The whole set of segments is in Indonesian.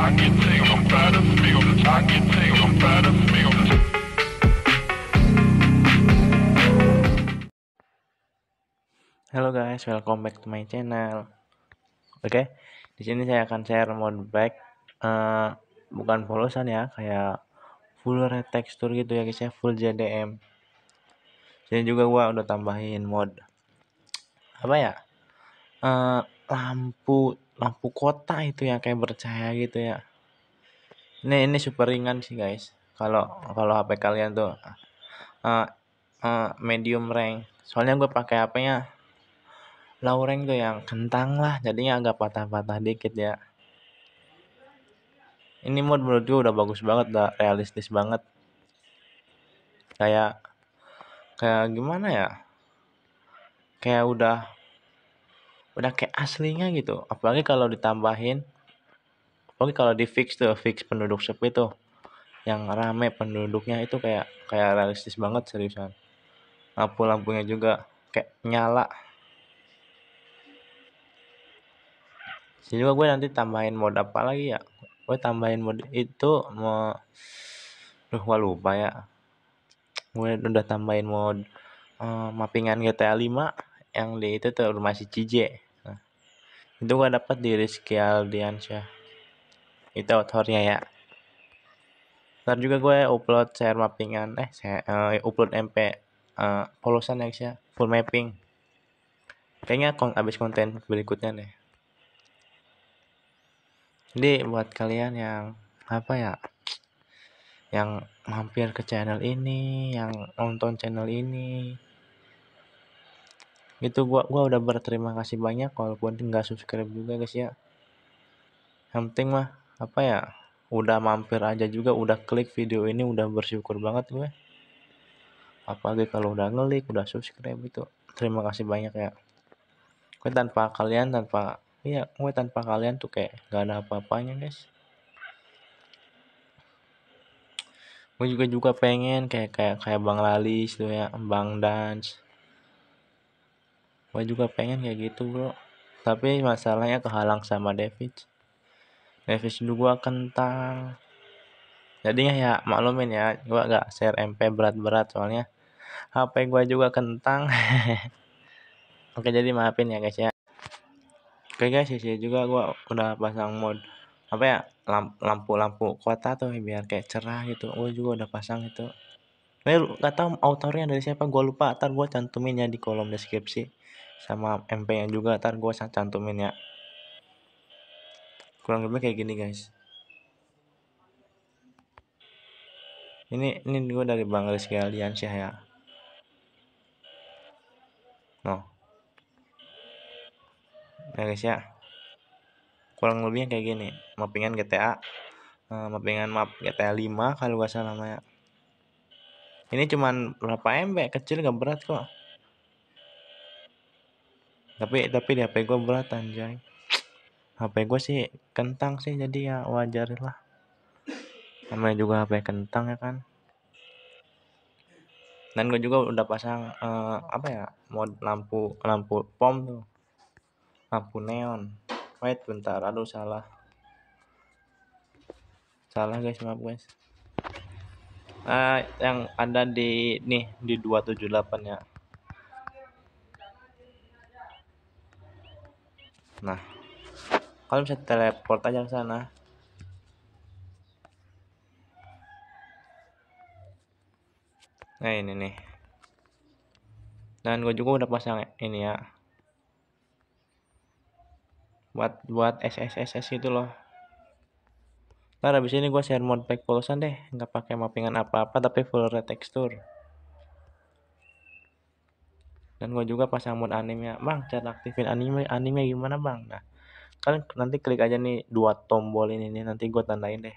Halo guys, welcome back to my channel. Oke, okay, di sini saya akan share mode back uh, bukan polosan ya, kayak full red tekstur gitu ya guys ya, full JDM. Jadi juga gua udah tambahin mod apa ya? Uh, lampu lampu kota itu ya kayak bercahaya gitu ya ini ini super ringan sih guys kalau kalau HP kalian tuh uh, uh, medium rank soalnya gue pakai HP-nya low rank tuh yang kentang lah jadinya agak patah-patah dikit ya ini mod menurut gue udah bagus banget udah realistis banget kayak kayak gimana ya kayak udah udah kayak aslinya gitu apalagi kalau ditambahin apalagi kalau di fix tuh fix penduduk sepi tuh yang rame penduduknya itu kayak kayak realistis banget seriusan lampu-lampunya juga kayak nyala jadi gue nanti tambahin mode apa lagi ya gue tambahin mode itu mau duh gue lupa ya gue udah tambahin mode uh, mappingan GTA 5 yang di itu tuh rumah si Cije itu gue dapat di Rizky Aldiansyah itu authornya ya ntar juga gue upload share mappingan eh share, uh, upload MP uh, eh, polosan ya guys ya full mapping kayaknya kon abis konten berikutnya deh jadi buat kalian yang apa ya yang mampir ke channel ini yang nonton channel ini itu gua gua udah berterima kasih banyak walaupun nggak subscribe juga guys ya. Yang penting mah apa ya? Udah mampir aja juga, udah klik video ini udah bersyukur banget gue. Apalagi kalau udah ngelik, udah subscribe itu. Terima kasih banyak ya. Gue tanpa kalian, tanpa iya gue tanpa kalian tuh kayak gak ada apa-apanya guys. gue juga juga pengen kayak kayak kayak Bang Lalis tuh ya Bang Dance gue juga pengen kayak gitu bro tapi masalahnya kehalang sama David David dulu gue kental jadinya ya maklumin ya gue gak share MP berat-berat soalnya HP gue juga kentang oke jadi maafin ya guys ya oke guys sih ya, juga gue udah pasang mod apa ya lampu-lampu kota tuh biar kayak cerah gitu gue juga udah pasang itu Nih gak tau autornya dari siapa gue lupa ntar gue cantumin ya di kolom deskripsi sama MP nya juga ntar gue cantumin ya kurang lebih kayak gini guys ini ini gue dari Bang Rizky sih ya no ya guys ya kurang lebihnya kayak gini mappingan GTA eh, mappingan map GTA 5 kalau gak salah namanya. ini cuman berapa MB kecil gak berat kok tapi tapi di HP gue berat anjay HP gue sih kentang sih jadi ya wajar lah namanya juga HP kentang ya kan dan gue juga udah pasang uh, apa ya mod lampu lampu pom tuh lampu neon wait bentar aduh salah salah guys maaf guys uh, yang ada di nih di 278 ya nah kalian bisa teleport aja ke sana nah ini nih dan gue juga udah pasang ini ya buat buat SSSS itu loh ntar habis ini gue share pack polosan deh nggak pakai mappingan apa-apa tapi full rate dan gue juga pasang mode anime bang cara aktifin anime anime gimana bang nah kalian nanti klik aja nih dua tombol ini nih nanti gue tandain deh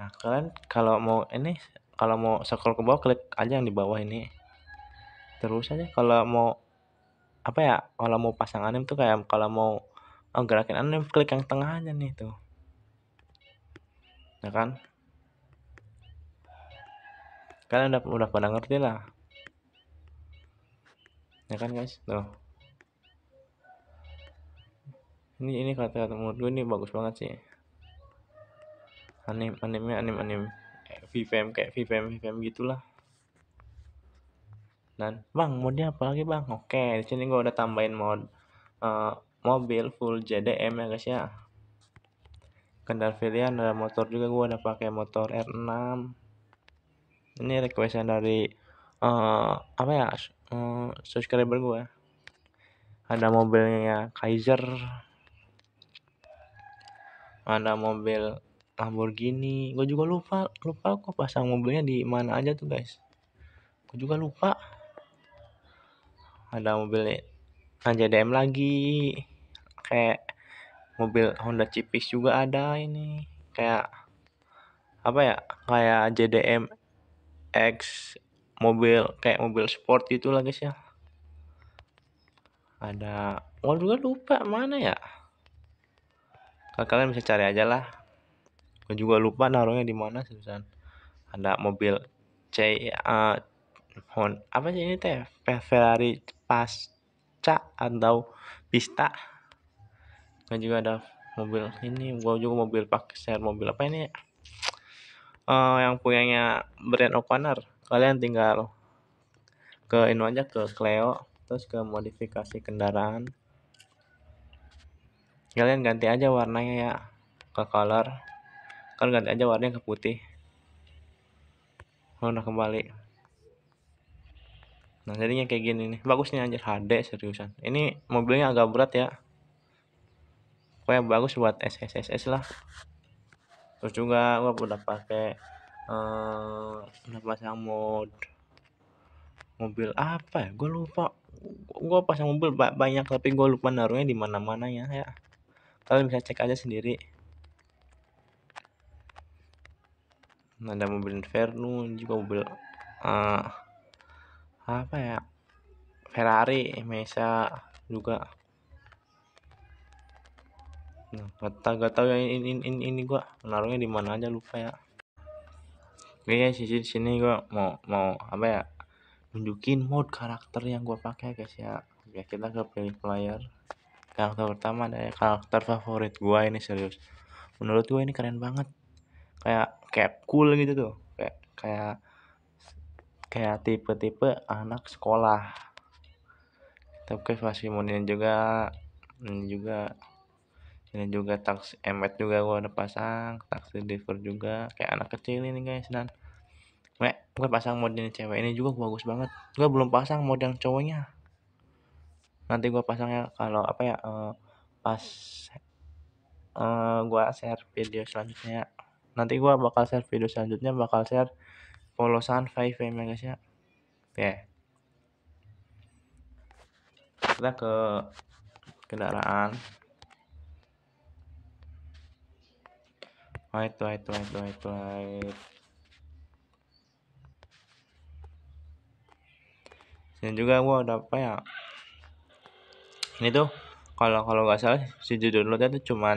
nah kalian kalau mau ini kalau mau scroll ke bawah klik aja yang di bawah ini terus aja kalau mau apa ya kalau mau pasang anime tuh kayak kalau mau oh, gerakin anim klik yang tengah aja nih tuh ya kan kalian udah udah pada ngerti lah ya kan guys tuh ini ini kata-kata menurut gue ini bagus banget sih anim animnya anim anim vfm kayak vfm vfm gitulah dan bang modnya apa lagi bang oke di sini gue udah tambahin mod uh, mobil full JDM ya guys ya kendaraan pilihan ada motor juga gue udah pakai motor R6 ini requestan dari uh, apa ya Eh, subscriber gue ada mobilnya Kaiser ada mobil Lamborghini gue juga lupa lupa kok pasang mobilnya di mana aja tuh guys gue juga lupa ada mobil DM lagi kayak mobil Honda Cipis juga ada ini kayak apa ya kayak JDM X mobil kayak mobil sport itu lah guys ya ada waduh juga lupa mana ya kalian bisa cari aja lah gue juga lupa naruhnya di mana seriusan ada mobil C uh, Hon apa sih ini teh Ferrari pasca atau pista gue juga ada mobil ini gua juga mobil pakai share mobil apa ini uh, yang punyanya brand O'Connor kalian tinggal ke ini aja ke Cleo terus ke modifikasi kendaraan kalian ganti aja warnanya ya ke color kalian ganti aja warnanya ke putih warna oh, kembali nah jadinya kayak gini nih bagusnya anjir HD seriusan ini mobilnya agak berat ya pokoknya bagus buat SSSS lah terus juga gua udah pakai uh, pasang mod mobil apa ya gue lupa gue pasang mobil banyak tapi gue lupa naruhnya di mana mana ya ya kalian bisa cek aja sendiri ada mobil Inferno juga mobil uh, apa ya Ferrari Mesa juga nah gak tau gak tau ini ini ini, ini gue naruhnya di mana aja lupa ya Oke guys, di sini gue mau mau apa ya? Nunjukin mode karakter yang gue pakai guys ya. oke kita ke pilih player. Karakter pertama dari karakter favorit gue ini serius. Menurut gue ini keren banget. Kayak kayak cool gitu tuh. Kayak kayak kayak tipe-tipe anak sekolah. Tapi masih mode juga ini juga ini juga tax emet juga gua udah pasang tax driver juga kayak anak kecil ini guys dan Mek, gue pasang mode ini cewek ini juga bagus banget. Gue belum pasang mode yang cowoknya. Nanti gue pasangnya kalau apa ya uh, pas uh, eh, gue share video selanjutnya. Nanti gue bakal share video selanjutnya bakal share polosan 5 m ya guys ya. oke okay. Kita ke kendaraan Wait, wait, wait, wait, wait. Sini juga gua ada apa ya? Ini tuh kalau kalau nggak salah si downloadnya tuh cuma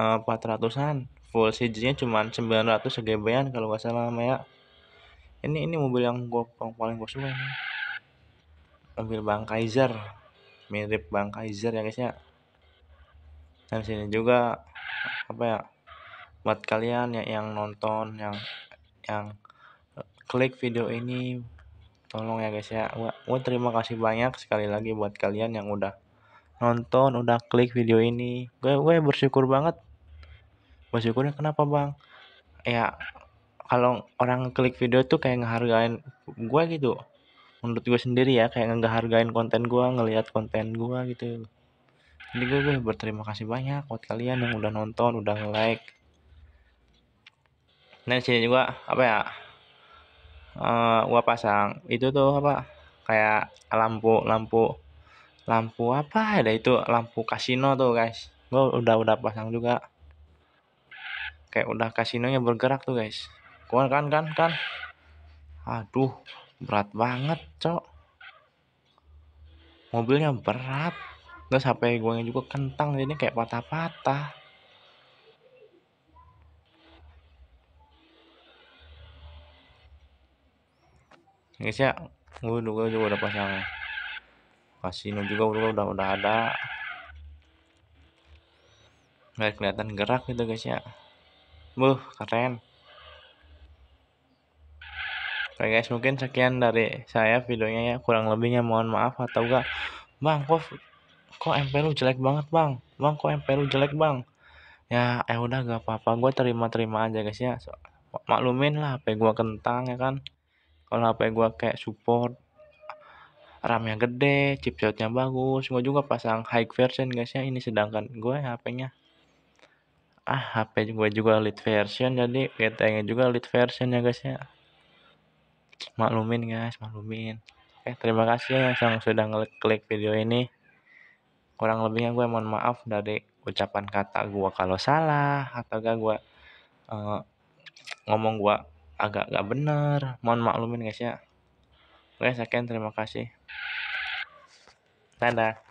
eh, empat ratusan, Full CG-nya cuma 900 ratus an kalau nggak salah Maya. Ini ini mobil yang gua paling paling gua suka ini. Mobil Bang Kaiser. Mirip Bang Kaiser ya guys ya. Dan sini juga apa ya? buat kalian yang, yang nonton yang yang eh, klik video ini tolong ya guys ya gue terima kasih banyak sekali lagi buat kalian yang udah nonton udah klik video ini gue gue ya bersyukur banget bersyukurnya kenapa bang ya kalau orang klik video tuh kayak ngehargain gue gitu menurut gue sendiri ya kayak ngehargain konten gue ngelihat konten gue gitu jadi gue, gue ya berterima kasih banyak buat kalian yang udah nonton udah like Nah nah, sini juga apa ya uh, gua pasang itu tuh apa kayak lampu lampu lampu apa ada ya itu lampu kasino tuh guys gua udah udah pasang juga kayak udah kasinonya bergerak tuh guys kuan kan kan kan aduh berat banget cok mobilnya berat terus sampai gue juga kentang jadi kayak patah-patah guys ya gue juga, juga udah pasang kasino juga udah udah udah ada nggak kelihatan gerak gitu guys ya buh keren oke guys mungkin sekian dari saya videonya ya kurang lebihnya mohon maaf atau enggak bang kok kok MP lu jelek banget bang bang kok MP lu jelek bang ya eh udah gak apa-apa gue terima-terima aja guys ya maklumin lah HP gue kentang ya kan kalau HP gue kayak support RAM-nya gede, chipsetnya bagus, gue juga pasang high version guys ya ini sedangkan gue ya HP-nya ah HP gue juga lead version jadi pt nya juga lead version ya guys ya maklumin guys maklumin oke terima kasih ya, yang sudah ngeklik video ini kurang lebihnya gue mohon maaf dari ucapan kata gue kalau salah atau gak gue uh, ngomong gue agak nggak benar mohon maklumin guys ya oke sekian terima kasih dadah